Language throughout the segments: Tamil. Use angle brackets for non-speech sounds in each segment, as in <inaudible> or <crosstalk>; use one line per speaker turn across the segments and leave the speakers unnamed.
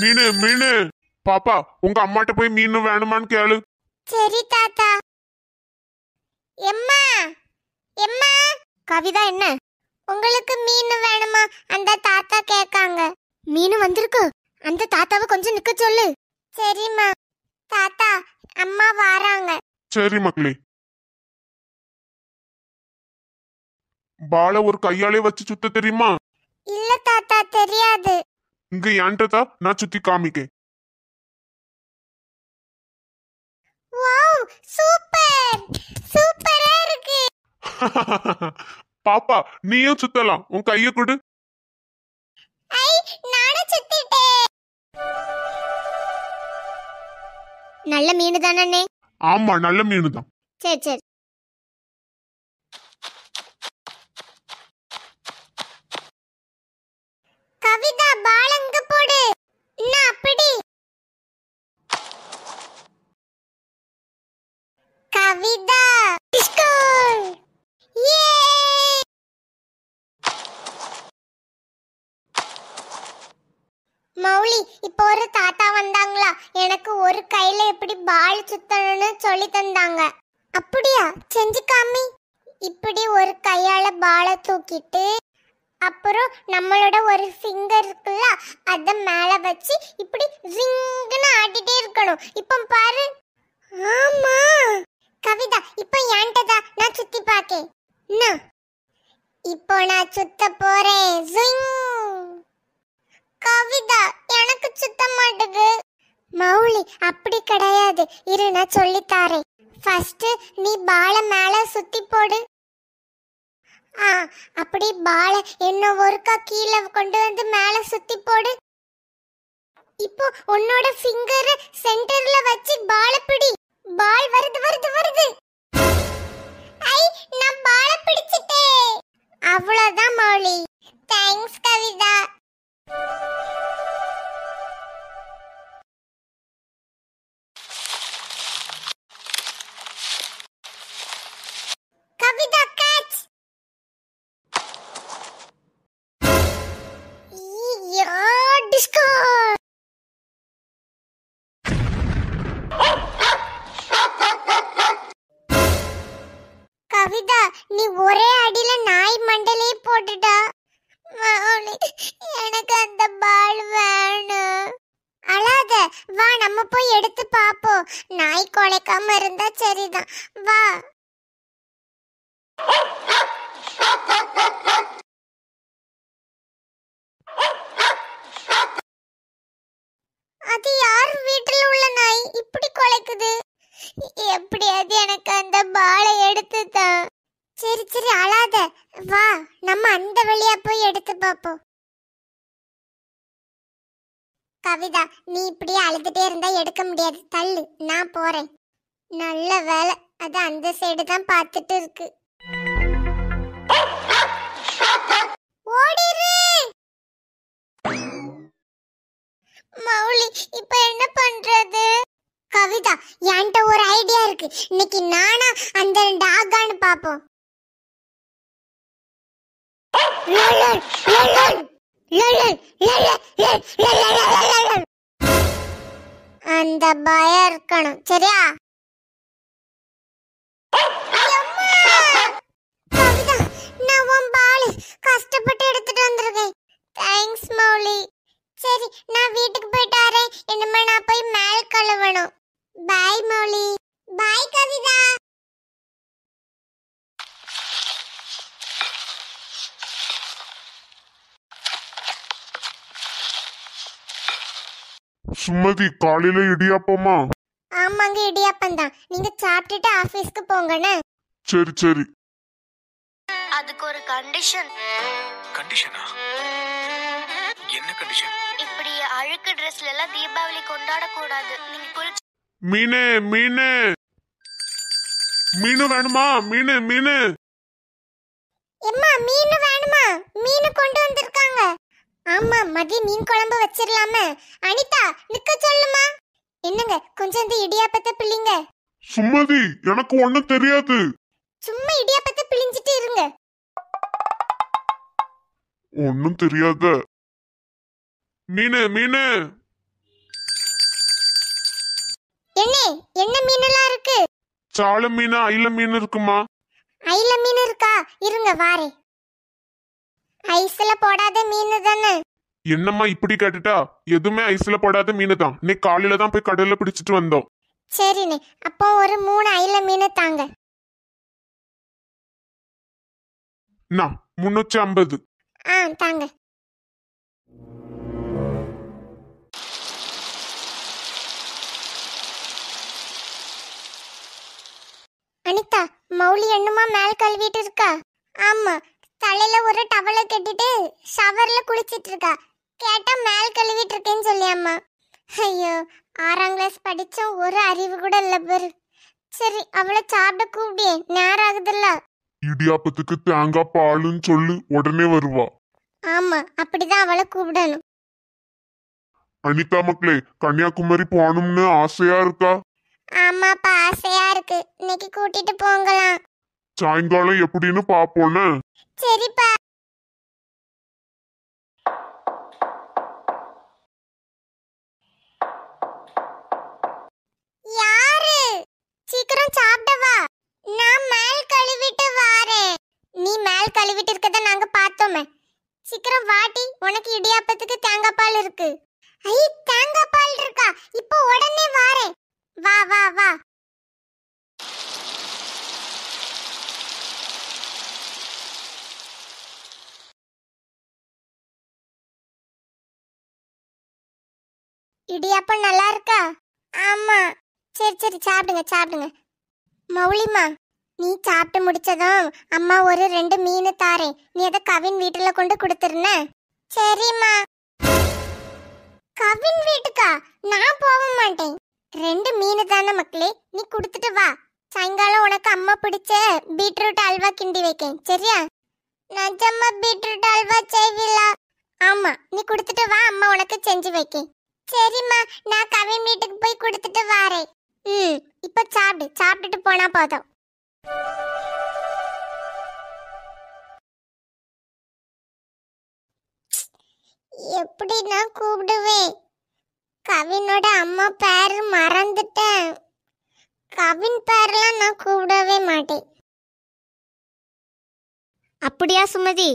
மீனு மீனு பாப்பா உங்க அம்மாட்ட போய் மீன் வேணுமான்னு கேளு சரி தாத்தா எம்மா எம்மா கவிதா என்ன உங்களுக்கு மீன் வேணுமா அந்த தாத்தா கேக்காங்க மீன் வந்திருக்கு அந்த தாத்தாவை கொஞ்சம் நிக்க சொல்லு சரிம்மா தாத்தா அம்மா வராங்க
சரி மக்களே பால ஒரு கையாலே வச்சு சுத்த தெரியுமா இல்ல தாத்தா தெரியாது இங்க ஏன்றதா
நான் சுத்தி காமிக்கேன்
சூப்பர் சூப்பரா இருக்கு
<laughs> பாப்பா நீயும் சுத்தலாம் உன் கைய கொடு
ஐ நானும் சுத்திட்டேன் நல்ல மீனு தானே
ஆமா நல்ல மீனு தான் சரி சரி கவிதா ஸ்கூல்
மௌலி இப்போ ஒரு தாத்தா வந்தாங்களா எனக்கு ஒரு கையில எப்படி பால் சுத்தணும்னு சொல்லி தந்தாங்க அப்படியா செஞ்சு காமி இப்படி ஒரு கையால பாலை தூக்கிட்டு அப்புறம் நம்மளோட ஒரு ஃபிங்கர் இருக்குல்ல அதை மேல வச்சு இப்படி ரிங்குன்னு ஆட்டிட்டே இருக்கணும் இப்போ பாரு ஆமா என்ன இப்போ நான் சுத்த போறேன் கவிதா எனக்கு சுத்த மாட்டுது மௌலி அப்படி கிடையாது இரு நான் சொல்லித்தாரேன் ஃபர்ஸ்ட் நீ பாலை மேல சுத்தி போடு ஆ அப்படி பாலை என்ன ஒருக்கா கீழே கொண்டு வந்து மேல சுத்தி போடு இப்போ உன்னோட ஃபிங்கர் சென்டர்ல வச்சு பாலை பிடி பால் வருது வருது வருது ஐ நான் பால பிடிச்சிட்டேன் அவ்வளவுதான் மௌலி தேங்க்ஸ் கவிதா நாய் குலைக்காம இருந்தா சரிதான் வா அது யார் வீட்டுல உள்ள நாய் இப்படி கொலைக்குது எப்படியாவது எனக்கு அந்த பாலை எடுத்துதான் சரி சரி அழாத வா நம்ம அந்த வழியா போய் எடுத்து பார்ப்போம் கவிதா நீ இப்படி அழுதுட்டே இருந்தா எடுக்க முடியாது தள்ளு நான் போறேன் நல்ல வேலை அது அந்த சைடு தான் பார்த்துட்டு இருக்கு மௌலி இப்ப என்ன பண்றது கவிதா என்கிட்ட ஒரு ஐடியா இருக்கு இன்னைக்கு நானா அந்த ரெண்டு ஆகான்னு பாப்போம் லலன் லலன் லலன் லலன் லலன் இந்த பயம் இருக்கணும் சரியா நான் கஷ்டப்பட்டு எடுத்துட்டு வந்திருக்கேன் தேங்க்ஸ் மௌலி சரி நான் வீட்டுக்கு போயிட்டு வரேன் இனிமே நான் போய் மேல் கழுவணும் பாய் மௌலி பாய் கவிதா சுமதி காலையில இடியாப்பமா ஆமாங்க இடியாப்பம் தான் நீங்க சாப்பிட்டுட்டு ஆபீஸ்க்கு போங்கண்ணே சரி சரி
அதுக்கு ஒரு கண்டிஷன் கண்டிஷனா என்ன கண்டிஷன் இப்படி அழுக்கு ட்ரெஸ்ல எல்லாம் தீபாவளி கொண்டாட கூடாது நீங்க குளிச்சு
மீனு மீனே மீனு வேணுமா மீனு மீனு எம்மா மீனு வேணுமா மீனு கொண்டு வந்திருக்காங்க ஆமா மதியம் மீன் குழம்பு வச்சிடலாம அனிதா நிக்க சொல்லுமா என்னங்க கொஞ்சம் இந்த இடியாப்பத்தை பிள்ளைங்க சுமதி எனக்கு ஒண்ணும் தெரியாது சும்மா இடியாப்பத்தை பிழிஞ்சிட்டு இருங்க ஒண்ணும் தெரியாத மீனு மீனு என்ன என்ன மீனெல்லாம் இருக்கு சால மீனா அயில மீன் இருக்குமா ஐல மீன் இருக்கா இருங்க வாரேன் ஐஸ்ல போடாத மீன் தானே என்னம்மா இப்படி கேட்டுட்டா எதுவுமே ஐஸ்ல போடாத மீன் தான் இன்னைக்கு காலையில தான் போய் கடல்ல பிடிச்சிட்டு வந்தோம் சரிண்ணே அப்போ ஒரு
மூணு ஐல மீன் தாங்க
நா முன்னூற்றி ஐம்பது ஆ தாங்க அனிதா மௌலி என்னமா மேல் கழுவிட்டு இருக்கா ஆமா தலையில ஒரு டவல கட்டிட்டு ஷவர்ல குளிச்சிட்டு இருக்கா கேட்டா மேல் கழுவிட்டு இருக்கேன்னு அம்மா ஐயோ ஆறாம் கிளாஸ் படிச்ச ஒரு அறிவு கூட இல்ல பெரு சரி அவளை சாப்பிட கூப்பிடியே நேரம் ஆகுதுல்ல இடியாப்பத்துக்கு தேங்காய் பாலுன்னு சொல்லு உடனே வருவா ஆமா அப்படிதான் அவளை கூப்பிடணும் அனிதா மக்களே கன்னியாகுமரி போகணும்னு ஆசையா இருக்கா ஆமாப்பா ஆசையா இருக்கு இன்னைக்கு கூட்டிட்டு போங்களாம் சாயங்காலம் எப்படின்னு பாப்போம்னு சரிப்பா யாரு சீக்கிரம் சாப்பிடவா நான் மேல் கழுவிட்டு வாரேன் நீ மேல் கழுவிட்டு இருக்கத நாங்க பார்த்தோமே சீக்கிரம் வாட்டி உனக்கு இடியாப்பத்துக்கு தேங்காய் பால் இருக்கு ஐ தேங்காய் பால் இருக்கா இப்போ உடனே வாரேன் வா வா வா இடியாப்பம் நல்லா இருக்கா ஆமா சரி சரி சாப்பிடுங்க சாப்பிடுங்க மௌலிமா நீ சாப்பிட்டு முடிச்சதும் அம்மா ஒரு ரெண்டு மீன் தாரேன் நீ அதை கவின் வீட்டில் கொண்டு கொடுத்துருந்த சரிம்மா கவின் வீட்டுக்கா நான் போக மாட்டேன் ரெண்டு மீன் தானே மக்களே நீ கொடுத்துட்டு வா சாயங்காலம் உனக்கு அம்மா பிடிச்ச பீட்ரூட் அல்வா கிண்டி வைக்கேன் சரியா நஜம்மா பீட்ரூட் அல்வா செய்விலா ஆமா நீ கொடுத்துட்டு வா அம்மா உனக்கு செஞ்சு வைக்கேன் சரிம்மா நான் கவின் வீட்டுக்கு போய் கொடுத்துட்டு வாரேன் ம் இப்போ சாப்பிடு சாப்பிட்டுட்டு போனா போதும் எப்படி நான் கூப்பிடுவேன்
கவினோட அம்மா பேர் மறந்துட்டேன் கவின் பேர்லாம் நான் கூப்பிடவே மாட்டேன் அப்படியா சுமதி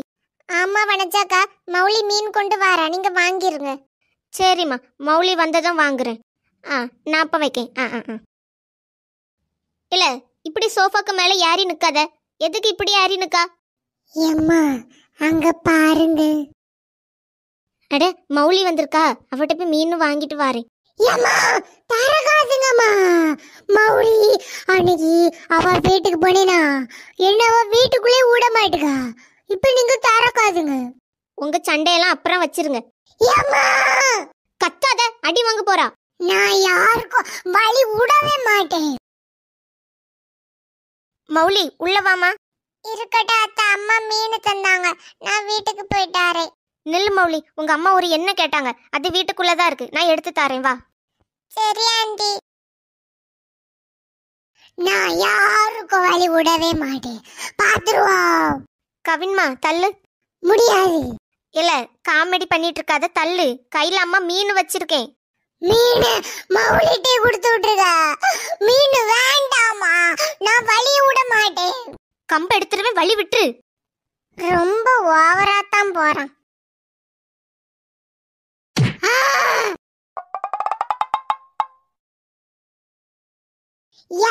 ஆமா வனஜாக்கா மௌலி மீன் கொண்டு வாரா நீங்க வாங்கிருங்க சரிம்மா மௌலி வந்ததும் வாங்குறேன் ஆ நான் அப்போ வைக்கேன் ஆ ஆ ஆ இல்லை இப்படி சோஃபாக்கு மேலே யாரி நிற்காத எதுக்கு இப்படி யாரி நிற்கா ஏம்மா அங்க பாருங்க அட மௌலி வந்திருக்கா அவட்ட போய் மீன் வாங்கிட்டு வாரேன் ஏம்மா தரகாதுங்கம்மா மௌலி அன்னைக்கு அவ வீட்டுக்கு போனேனா என்ன வீட்டுக்குள்ளே விட மாட்டுக்கா இப்போ நீங்க தரக்காதுங்க உங்க சண்டையெல்லாம் அப்புறம் வச்சிருங்க ஏம்மா வாங்க போறா நான் யாருக்கும் வழி விடவே மாட்டேன் மௌலி உள்ள வாமா இருக்கட்டா அத்த அம்மா மீன் தந்தாங்க நான் வீட்டுக்கு போயிட்டாரே நில் மௌலி உங்க அம்மா ஒரு என்ன கேட்டாங்க அது வீட்டுக்குள்ள தான் இருக்கு நான் எடுத்து தாரேன் வா சரி ஆண்டி நான் யாருக்கும் வழி விடவே மாட்டேன் பாத்துருவா கவின்மா தள்ளு முடியாது இல்ல காமெடி பண்ணிட்டு இருக்காத தள்ளு கையில அம்மா மீன் வச்சிருக்கேன் மீன் மவுலிட்டே கொடுத்து விட்டுருக்க மீன் வேண்டாமா நான் வழி விட மாட்டேன் கம்ப எடுத்துருவே வழி விட்டுரு ரொம்ப ஓவரா தான் போறான்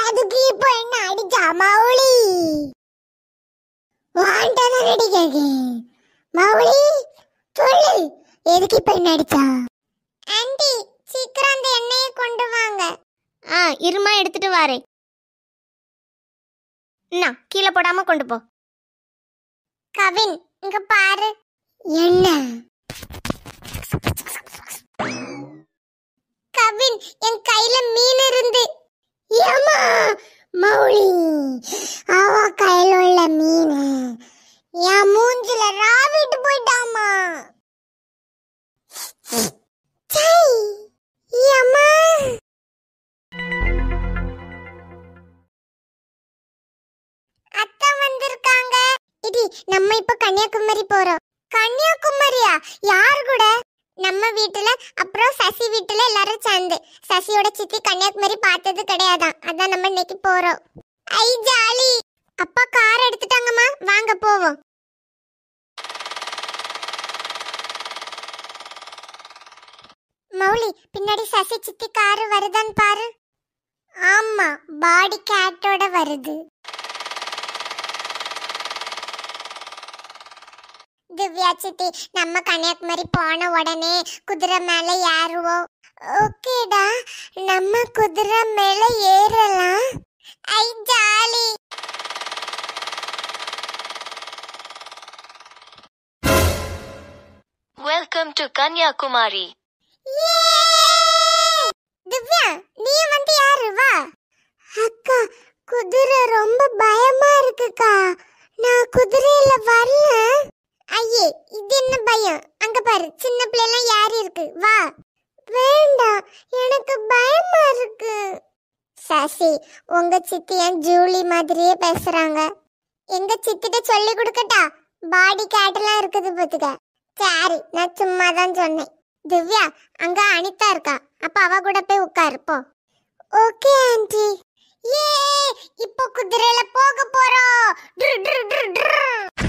எதுக்கு இப்ப என்ன அடிச்சா மௌலி வாண்டதான் அடிக்காது
மௌலி சொல்லு எதுக்கு இப்ப என்ன அடிச்சா ஆண்டி சீக்கிரம் அந்த எண்ணெயை கொண்டு வாங்க ஆ இருமா எடுத்துட்டு வாரேன் நான் கீழே போடாம கொண்டு போ கவின் இங்க பாரு என்ன
கவின் என் கையில மீன் இருந்து ஏமா மௌலி அவ கையில உள்ள மீன் என் மூஞ்சில ராவிட்டு போயிட்டாமா போறோம் கன்னியாகுமரியா யார் கூட நம்ம வீட்டுல அப்புறம் சசி வீட்டுல எல்லாரும் சேர்ந்து சசியோட சித்தி கன்னியாகுமரி பார்த்தது கிடையாதான் அதான் நம்ம இன்னைக்கு போறோம் ஐ ஜாலி அப்பா கார் எடுத்துட்டாங்கம்மா வாங்க போவோம் மௌலி பின்னாடி சசி சித்தி காரு வருதான்னு பாரு ஆமா பாடி கேட்டோட வருது திவ்யா சித்தி நம்ம கன்னியாகுமரி போன உடனே குதிரை மேலே ஏறுவோம் ஓகேடா நம்ம குதிரை மேலே ஏறலாம் ஐ jolly welcome to Kanyakumari Divya நீ வந்து யாரு வா அக்கா குதிரை ரொம்ப பயமா இருக்குக்கா நான் குதிரையில வரல ஐயே இது என்ன பயம் அங்க பாரு சின்ன பிள்ளைலாம் யார் இருக்கு வா வேண்டாம் எனக்கு பயமா இருக்கு சசி உங்க சித்தியன் ஜூலி மாதிரியே பேசுறாங்க எங்க சித்திட்ட சொல்லி கொடுக்கட்டா பாடி கேட்டெல்லாம் இருக்குது பத்துக்க சாரி நான் சும்மா தான் சொன்னேன் திவ்யா அங்க அனிதா இருக்கா அப்ப அவ கூட போய் உட்காருப்போம் ஓகே ஆண்டி ஏ இப்போ குதிரையில போக போறோம்